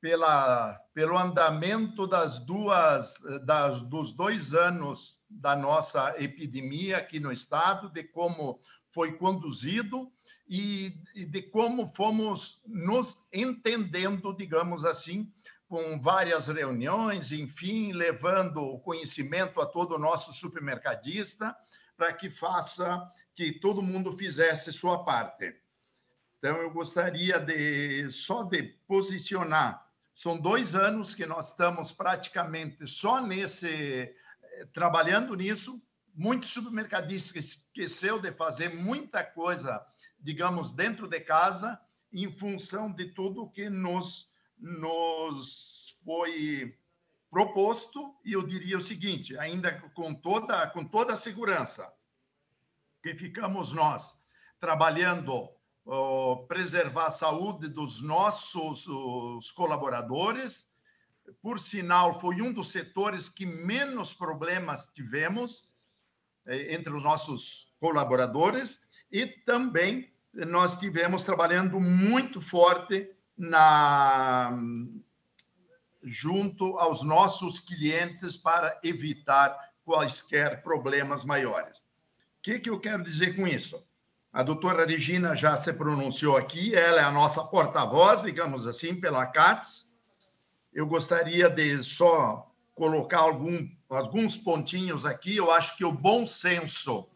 pela, pelo andamento das duas, das, dos dois anos da nossa epidemia aqui no estado, de como foi conduzido e, e de como fomos nos entendendo, digamos assim, com várias reuniões, enfim, levando o conhecimento a todo o nosso supermercadista para que faça que todo mundo fizesse sua parte. Então, eu gostaria de só de posicionar. São dois anos que nós estamos praticamente só nesse eh, trabalhando nisso. Muitos supermercadistas esqueceu de fazer muita coisa digamos, dentro de casa, em função de tudo que nos, nos foi proposto, e eu diria o seguinte, ainda com toda, com toda a segurança que ficamos nós trabalhando oh, preservar a saúde dos nossos os colaboradores, por sinal, foi um dos setores que menos problemas tivemos eh, entre os nossos colaboradores e também nós tivemos trabalhando muito forte na junto aos nossos clientes para evitar quaisquer problemas maiores. O que, que eu quero dizer com isso? A doutora Regina já se pronunciou aqui, ela é a nossa porta-voz, digamos assim, pela CATS. Eu gostaria de só colocar algum, alguns pontinhos aqui. Eu acho que o bom senso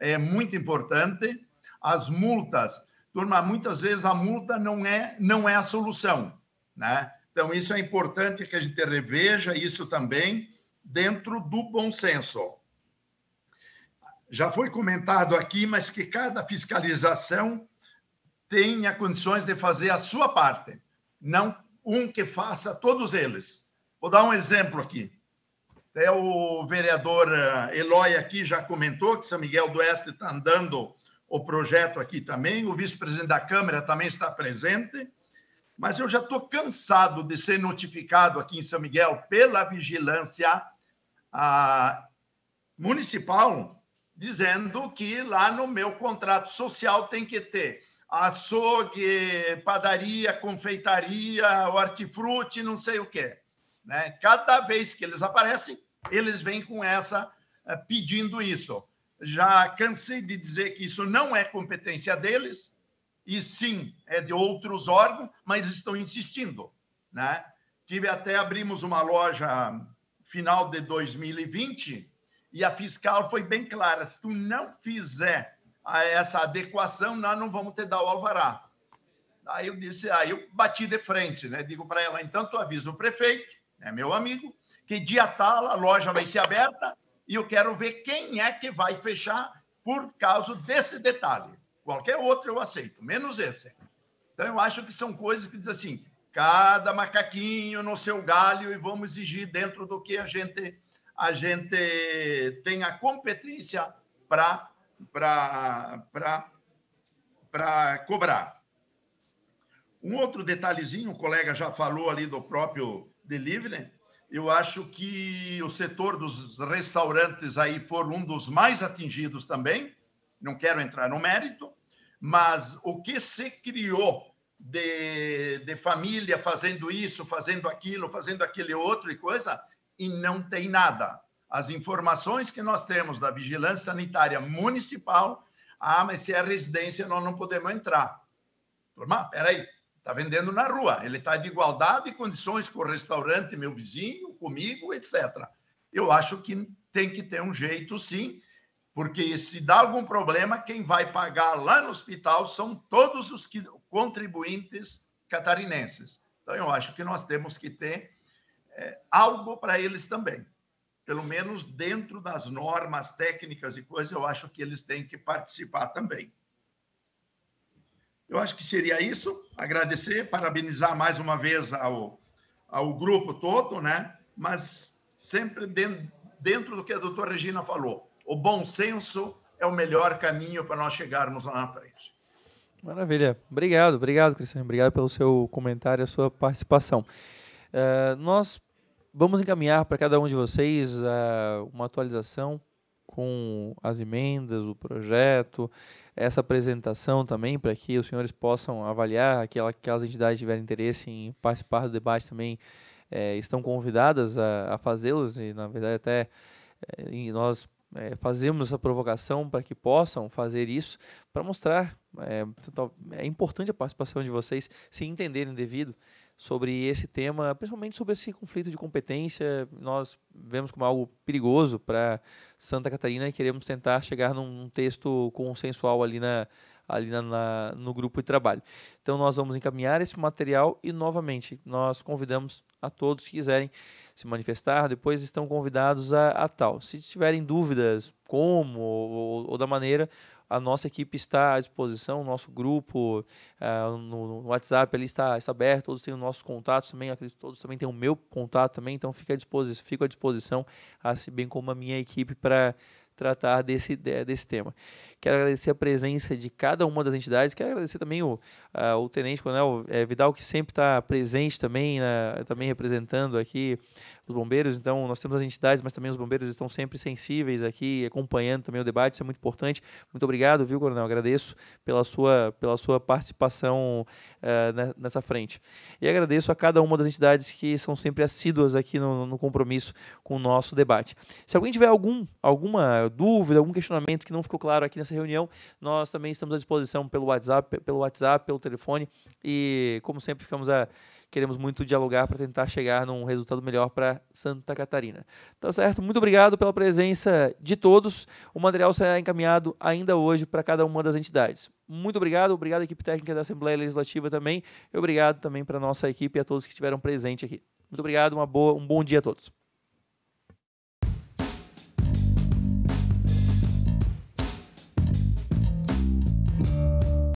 é muito importante as multas. Turma, muitas vezes a multa não é, não é a solução, né? Então, isso é importante que a gente reveja isso também dentro do bom senso. Já foi comentado aqui, mas que cada fiscalização tenha condições de fazer a sua parte, não um que faça todos eles. Vou dar um exemplo aqui. Até o vereador eh, Eloy aqui já comentou que São Miguel do Oeste está andando o projeto aqui também, o vice-presidente da Câmara também está presente, mas eu já estou cansado de ser notificado aqui em São Miguel pela vigilância a, municipal, dizendo que lá no meu contrato social tem que ter açougue, padaria, confeitaria, hortifruti, não sei o quê. Né? Cada vez que eles aparecem, eles vêm com essa eh, pedindo isso já cansei de dizer que isso não é competência deles, e sim é de outros órgãos, mas estão insistindo. Né? Tive até abrimos uma loja final de 2020 e a fiscal foi bem clara: se tu não fizer essa adequação, nós não vamos te dar o alvará. Aí eu disse, aí eu bati de frente, né? Digo para ela, então tu avisa o prefeito, é né, meu amigo, que dia tal tá a loja vai ser aberta e eu quero ver quem é que vai fechar por causa desse detalhe. Qualquer outro eu aceito, menos esse. Então, eu acho que são coisas que diz assim: cada macaquinho no seu galho e vamos exigir dentro do que a gente, a gente tem a competência para cobrar. Um outro detalhezinho, o colega já falou ali do próprio delivery, eu acho que o setor dos restaurantes aí foram um dos mais atingidos também. Não quero entrar no mérito, mas o que se criou de, de família fazendo isso, fazendo aquilo, fazendo aquele outro e coisa, e não tem nada. As informações que nós temos da Vigilância Sanitária Municipal, ah, mas se é residência, nós não podemos entrar. Turma, peraí, Está vendendo na rua. Ele está de igualdade de condições com o restaurante, meu vizinho, comigo, etc. Eu acho que tem que ter um jeito, sim, porque se dá algum problema, quem vai pagar lá no hospital são todos os contribuintes catarinenses. Então, eu acho que nós temos que ter é, algo para eles também. Pelo menos dentro das normas técnicas e coisas, eu acho que eles têm que participar também. Eu acho que seria isso. Agradecer, parabenizar mais uma vez ao, ao grupo todo, né? Mas sempre dentro, dentro do que a doutora Regina falou. O bom senso é o melhor caminho para nós chegarmos lá na frente. Maravilha. Obrigado, obrigado, Cristiano. Obrigado pelo seu comentário, a sua participação. Uh, nós vamos encaminhar para cada um de vocês uh, uma atualização com as emendas, o projeto, essa apresentação também, para que os senhores possam avaliar, aquela, aquelas entidades que tiverem interesse em participar do debate também é, estão convidadas a, a fazê-los, e na verdade até é, nós é, fazemos essa provocação para que possam fazer isso, para mostrar é, é importante a participação de vocês se entenderem devido sobre esse tema, principalmente sobre esse conflito de competência. Nós vemos como algo perigoso para Santa Catarina e queremos tentar chegar num texto consensual ali na ali na, na, no grupo de trabalho. Então nós vamos encaminhar esse material e novamente nós convidamos a todos que quiserem se manifestar, depois estão convidados a, a tal. Se tiverem dúvidas como ou, ou da maneira, a nossa equipe está à disposição, o nosso grupo uh, no, no, WhatsApp ali está, está aberto, todos têm os nossos contatos também, acredito todos também têm o meu contato também, então fica à disposição, fico à disposição, assim bem como a minha equipe para tratar desse, desse tema. Quero agradecer a presença de cada uma das entidades. Quero agradecer também o, a, o Tenente Coronel é, Vidal, que sempre está presente também, né, também representando aqui os bombeiros. Então, nós temos as entidades, mas também os bombeiros estão sempre sensíveis aqui, acompanhando também o debate. Isso é muito importante. Muito obrigado, viu, Coronel? Agradeço pela sua, pela sua participação uh, nessa frente. E agradeço a cada uma das entidades que são sempre assíduas aqui no, no compromisso com o nosso debate. Se alguém tiver algum, alguma dúvida, algum questionamento que não ficou claro aqui nessa nessa reunião. Nós também estamos à disposição pelo WhatsApp, pelo WhatsApp, pelo telefone e, como sempre, ficamos a queremos muito dialogar para tentar chegar num resultado melhor para Santa Catarina. Tá certo? Muito obrigado pela presença de todos. O material será encaminhado ainda hoje para cada uma das entidades. Muito obrigado, obrigado à equipe técnica da Assembleia Legislativa também, e obrigado também para a nossa equipe e a todos que estiveram presentes aqui. Muito obrigado, uma boa, um bom dia a todos.